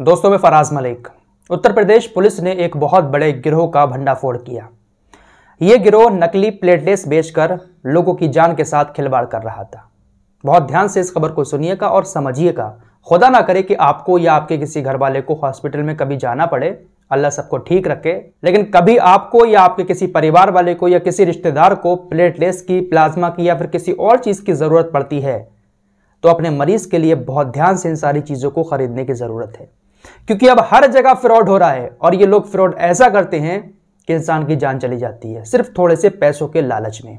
दोस्तों में फराज मलिक उत्तर प्रदेश पुलिस ने एक बहुत बड़े गिरोह का भंडाफोड़ किया ये गिरोह नकली प्लेटलेट्स बेचकर लोगों की जान के साथ खिलवाड़ कर रहा था बहुत ध्यान से इस खबर को सुनिएगा और समझिएगा खुदा ना करे कि आपको या आपके किसी घर वाले को हॉस्पिटल में कभी जाना पड़े अल्लाह सबको ठीक रखे लेकिन कभी आपको या आपके किसी परिवार वाले को या किसी रिश्तेदार को प्लेटलेस की प्लाज्मा की या फिर किसी और चीज़ की ज़रूरत पड़ती है तो अपने मरीज़ के लिए बहुत ध्यान से इन सारी चीज़ों को खरीदने की ज़रूरत है क्योंकि अब हर जगह फ्रॉड हो रहा है और ये लोग फ्रॉड ऐसा करते हैं कि इंसान की जान चली जाती है सिर्फ थोड़े से पैसों के लालच में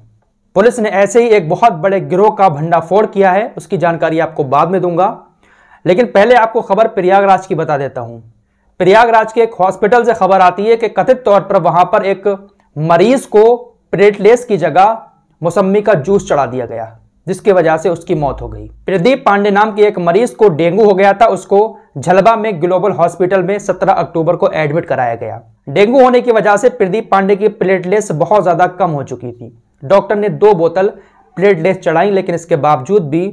पुलिस ने ऐसे ही एक बहुत बड़े गिरोह का भंडाफोड़ किया है उसकी जानकारी आपको बाद में दूंगा लेकिन पहले आपको खबर प्रयागराज की बता देता हूं प्रयागराज के एक हॉस्पिटल से खबर आती है कि कथित तौर पर वहां पर एक मरीज को प्लेटलेस की जगह मौसमी का जूस चढ़ा दिया गया जिसकी वजह से उसकी मौत हो गई प्रदीप पांडे नाम के एक मरीज को डेंगू हो गया था उसको झलबा में ग्लोबल हॉस्पिटल में 17 अक्टूबर को एडमिट कराया गया डेंगू होने की वजह से प्रदीप पांडे की प्लेटलेट्स बहुत ज्यादा कम हो चुकी थी डॉक्टर ने दो बोतल प्लेटलेट्स चढ़ाई लेकिन इसके बावजूद भी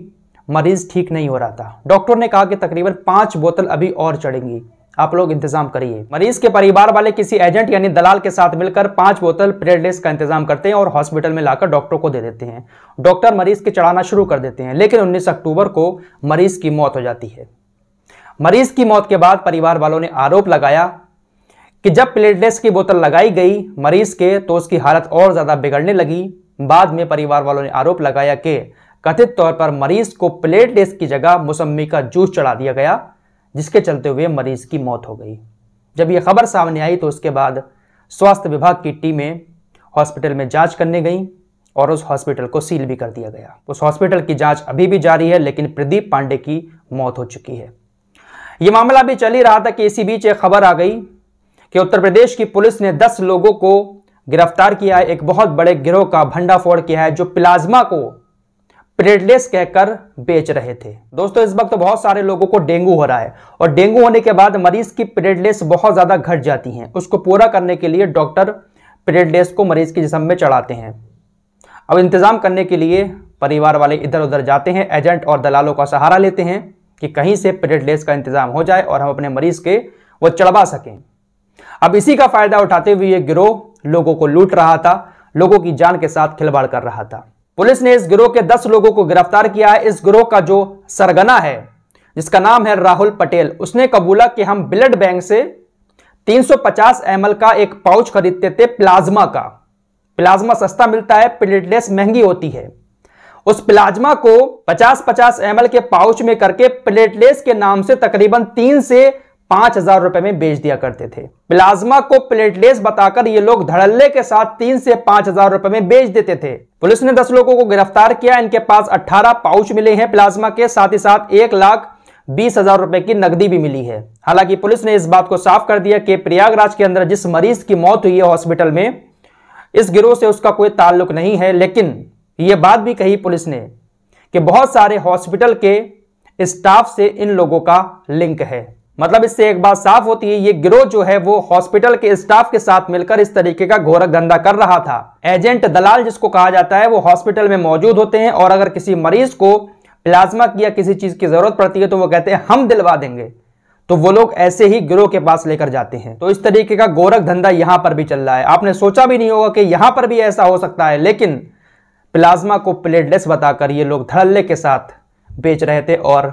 मरीज ठीक नहीं हो रहा था डॉक्टर ने कहा कि तकरीबन पांच बोतल अभी और चढ़ेंगी आप लोग इंतजाम करिए मरीज के परिवार वाले किसी एजेंट यानी दलाल के साथ मिलकर पांच बोतल प्रेडलेस का इंतजाम करते हैं और हॉस्पिटल में लाकर डॉक्टर को दे देते हैं डॉक्टर मरीज के चढ़ाना शुरू कर देते हैं लेकिन 19 अक्टूबर को मरीज की मौत हो जाती है मरीज की मौत के बाद परिवार वालों ने आरोप लगाया कि जब प्लेटलेस की बोतल लगाई गई मरीज के तो उसकी हालत और ज़्यादा बिगड़ने लगी बाद में परिवार वालों ने आरोप लगाया कि कथित तौर पर मरीज को प्लेटलेस की जगह मौसमी का जूस चढ़ा दिया गया जिसके चलते हुए मरीज की मौत हो गई जब यह खबर सामने आई तो उसके बाद स्वास्थ्य विभाग की टीमें हॉस्पिटल में जांच करने गईं और उस हॉस्पिटल को सील भी कर दिया गया उस हॉस्पिटल की जांच अभी भी जारी है लेकिन प्रदीप पांडे की मौत हो चुकी है यह मामला भी चल ही रहा था कि इसी बीच एक खबर आ गई कि उत्तर प्रदेश की पुलिस ने 10 लोगों को गिरफ्तार किया है एक बहुत बड़े गिरोह का भंडाफोड़ किया है जो प्लाज्मा को प्लेटलेट्स कहकर बेच रहे थे दोस्तों इस वक्त बहुत सारे लोगों को डेंगू हो रहा है और डेंगू होने के बाद मरीज की प्लेटलेट्स बहुत ज़्यादा घट जाती हैं उसको पूरा करने के लिए डॉक्टर प्लेटलेट्स को मरीज के जिसम में चढ़ाते हैं अब इंतज़ाम करने के लिए परिवार वाले इधर उधर जाते हैं एजेंट और दलालों का सहारा लेते हैं कि कहीं से प्लेटलेट्स का इंतज़ाम हो जाए और हम अपने मरीज़ के वो चढ़वा सकें अब इसी का फ़ायदा उठाते हुए ये गिरोह लोगों को लूट रहा था लोगों की जान के साथ खिलवाड़ कर रहा था पुलिस ने इस गिरोह के दस लोगों को गिरफ्तार किया है इस गिरोह का जो सरगना है जिसका नाम है राहुल पटेल उसने कबूला कि हम ब्लड बैंक से 350 सौ का एक पाउच खरीदते थे प्लाज्मा का प्लाज्मा सस्ता मिलता है प्लेटलेट्स महंगी होती है उस प्लाज्मा को 50 पचास एम के पाउच में करके प्लेटलेस के नाम से तकरीबन तीन से पांच हजार रुपए में बेच दिया करते थे प्लाज्मा को प्लेटलेस बताकर ये लोग धड़ल्ले के साथ तीन से पांच हजार रुपए में बेच देते थे पुलिस ने दस लोगों को गिरफ्तार किया इनके पास अट्ठारह पाउच मिले हैं प्लाज्मा के साथ ही साथ एक लाख बीस हजार रुपए की नकदी भी मिली है हालांकि पुलिस ने इस बात को साफ कर दिया कि प्रयागराज के अंदर जिस मरीज की मौत हुई है हॉस्पिटल में इस गिरोह से उसका कोई ताल्लुक नहीं है लेकिन यह बात भी कही पुलिस ने कि बहुत सारे हॉस्पिटल के स्टाफ से इन लोगों का लिंक है मतलब इससे एक बात साफ होती है ये गिरोह जो है वो हॉस्पिटल के स्टाफ के साथ मिलकर इस तरीके का घोरक धंधा कर रहा था एजेंट दलाल जिसको कहा जाता है वो हॉस्पिटल में मौजूद होते हैं और अगर किसी मरीज को प्लाज्मा की या किसी चीज की जरूरत पड़ती है तो वो कहते हैं हम दिलवा देंगे तो वो लोग ऐसे ही गिरोह के पास लेकर जाते हैं तो इस तरीके का गोरख धंधा यहां पर भी चल रहा है आपने सोचा भी नहीं होगा कि यहां पर भी ऐसा हो सकता है लेकिन प्लाज्मा को प्लेटलेस बताकर ये लोग धड़ल्ले के साथ बेच रहे थे और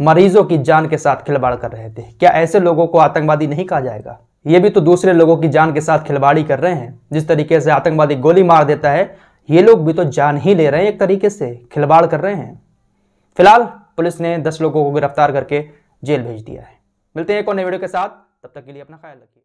मरीजों की जान के साथ खिलवाड़ कर रहे थे क्या ऐसे लोगों को आतंकवादी नहीं कहा जाएगा ये भी तो दूसरे लोगों की जान के साथ खिलवाड़ी कर रहे हैं जिस तरीके से आतंकवादी गोली मार देता है ये लोग भी तो जान ही ले रहे हैं एक तरीके से खिलवाड़ कर रहे हैं फिलहाल पुलिस ने दस लोगों को गिरफ्तार करके जेल भेज दिया है मिलते हैं एक और नए वीडियो के साथ तब तक के लिए अपना ख्याल रखिए